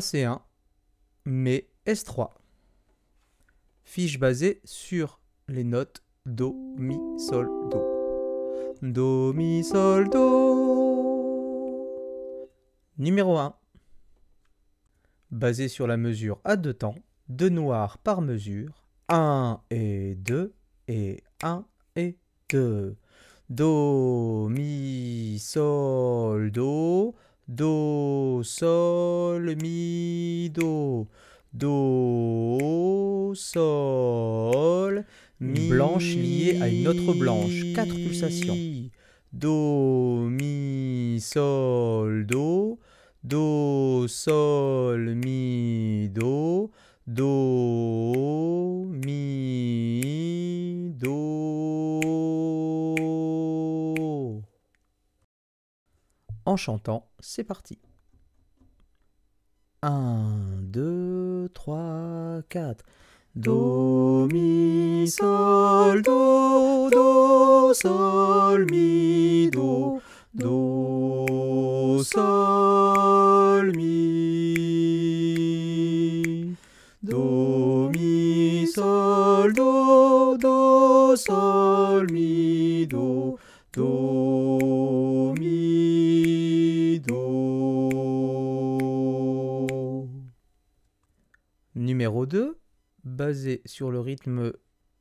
C1, mais S3. Fiche basée sur les notes Do, Mi, Sol, Do. Do, Mi, Sol, Do. Numéro 1. basé sur la mesure à deux temps, deux noirs par mesure, 1 et 2 et 1 et 2. Do, mi, sol, do, Do, Sol, Mi, Do. Do, Sol, Mi. blanche liée à une autre blanche. Quatre pulsations. Do, Mi, Sol, Do. Do, Sol, Mi, Do. Do, Mi. en chantant. C'est parti. 1, 2, 3, 4. Do, mi, sol, do, do, sol, mi, do, do, sol, mi. Do, mi, sol, do, do, sol, mi, do, do. Numéro 2, basé sur le rythme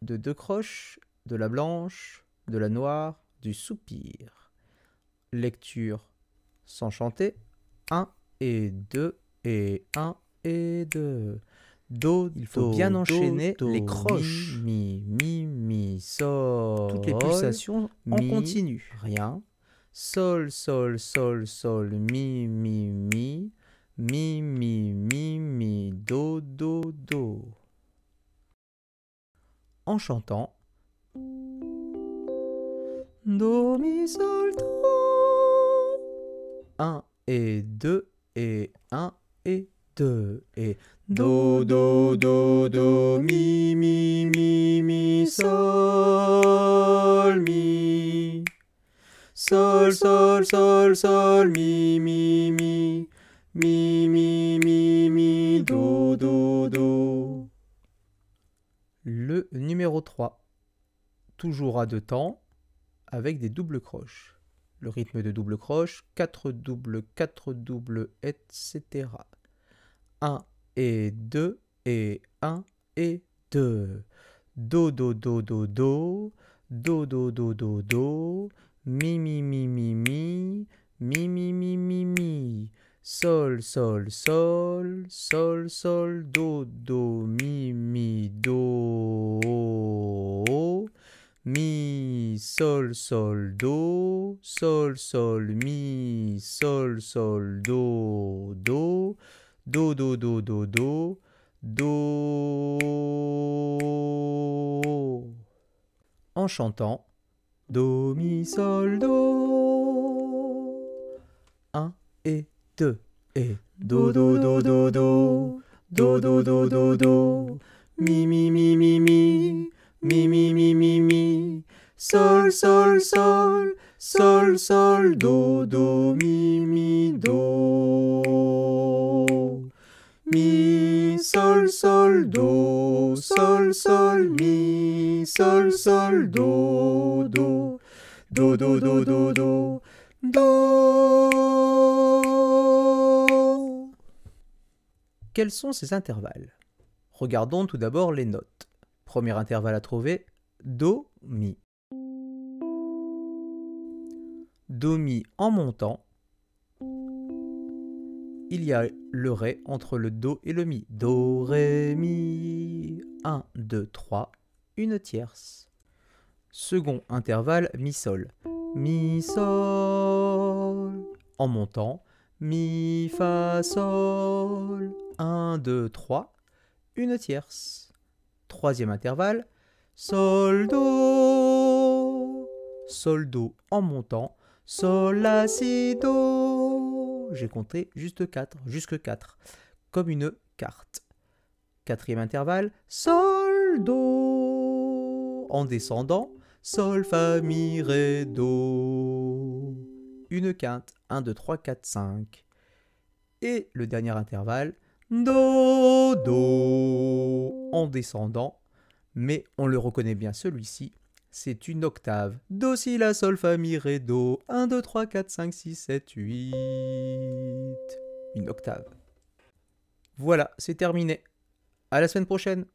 de deux croches, de la blanche, de la noire, du soupir. Lecture sans chanter. 1 et 2 et 1 et 2. Do, il faut bien enchaîner les croches. Mi, mi, mi, sol. Toutes les pulsations en continu. Rien. Sol, sol, sol, sol, mi, mi, mi. Mi, mi, mi, mi, do, do. En chantant Do Mi Sol Do 1 et 2 et 1 et 2 et Do Do Do Do Mi Mi Mi Mi Sol Mi Sol Sol Sol Sol Mi Mi Mi Mi, mi, mi, mi, do, do, do. Le numéro 3. Toujours à deux temps, avec des doubles croches. Le rythme de double croche, 4 doubles, 4 doubles, etc. 1 et 2 et 1 et 2. Do, do, do, do, do. Do, do, do, do, do. Mi, mi, mi, mi, mi. Mi, mi, mi, mi, mi. Sol, sol, sol, sol, sol, do, do, mi, mi, do, mi, sol, sol, do, sol, sol, mi, sol, sol, do, do, do, do, do, do, do, do. En chantant Do, mi, sol, do. 1 et 둘, 에. 도도도도도 도도도도도 미미미미미 미미미미미 솔솔솔 솔솔 도도미미도 미솔솔도 솔솔미 솔솔도도 도도도도도 도 Quels sont ces intervalles Regardons tout d'abord les notes. Premier intervalle à trouver, Do, Mi. Do, Mi en montant. Il y a le Ré entre le Do et le Mi. Do, Ré, Mi. 1, 2, 3, une tierce. Second intervalle, Mi, Sol. Mi, Sol. En montant. Mi, Fa, Sol. 1, 2, 3. Une tierce. Troisième intervalle. Sol, Do. Sol, Do en montant. Sol, La, Si, Do. J'ai compté juste 4, jusque 4. Comme une carte. Quatrième intervalle. Sol, Do. En descendant. Sol, Fa, Mi, Ré, Do une quinte, 1, 2, 3, 4, 5. Et le dernier intervalle, Do, Do, en descendant, mais on le reconnaît bien celui-ci, c'est une octave. Do, si, la, sol, fa, mi, ré, do, 1, 2, 3, 4, 5, 6, 7, 8. Une octave. Voilà, c'est terminé. À la semaine prochaine!